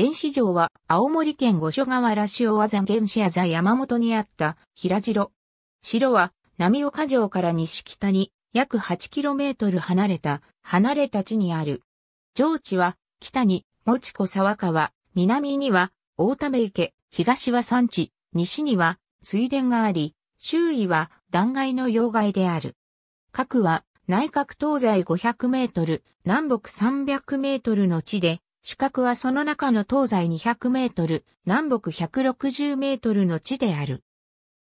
原始城は青森県五所川原市大和原始座山本にあった平城。城は波岡城から西北に約 8km 離れた離れた地にある。上地は北に持子沢川、南には大田目池、東は山地、西には水田があり、周囲は断崖の要害である。各は内閣東西500メートル、南北300メートルの地で、主角はその中の東西200メートル、南北160メートルの地である。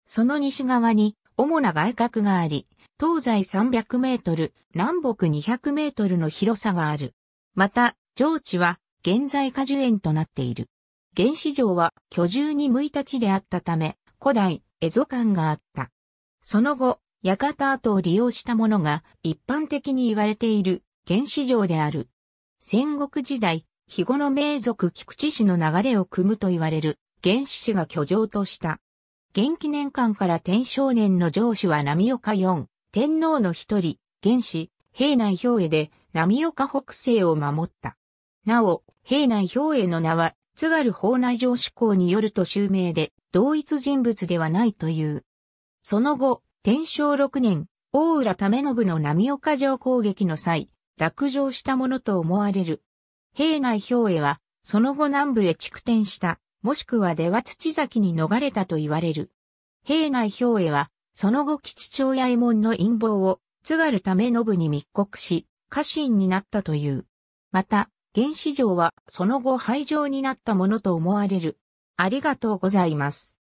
その西側に主な外郭があり、東西300メートル、南北200メートルの広さがある。また、上地は現在果樹園となっている。原始城は居住に向いた地であったため、古代、蝦夷館があった。その後、館跡を利用したものが一般的に言われている原始城である。戦国時代、肥後の名族菊池氏の流れを組むと言われる原始氏が居城とした。元記年間から天正年の上司は波岡四、天皇の一人、元氏、平内兵衛で波岡北西を守った。なお、平内兵衛の名は、津軽法内上志向によると襲名で、同一人物ではないという。その後、天正六年、大浦為信の波岡城攻撃の際、落城したものと思われる平内兵衛は、その後南部へ築転した、もしくは出羽土崎に逃れたと言われる。平内兵衛は、その後吉兆右衛門の陰謀を、津軽ため信に密告し、家臣になったという。また、原始城はその後廃城になったものと思われる。ありがとうございます。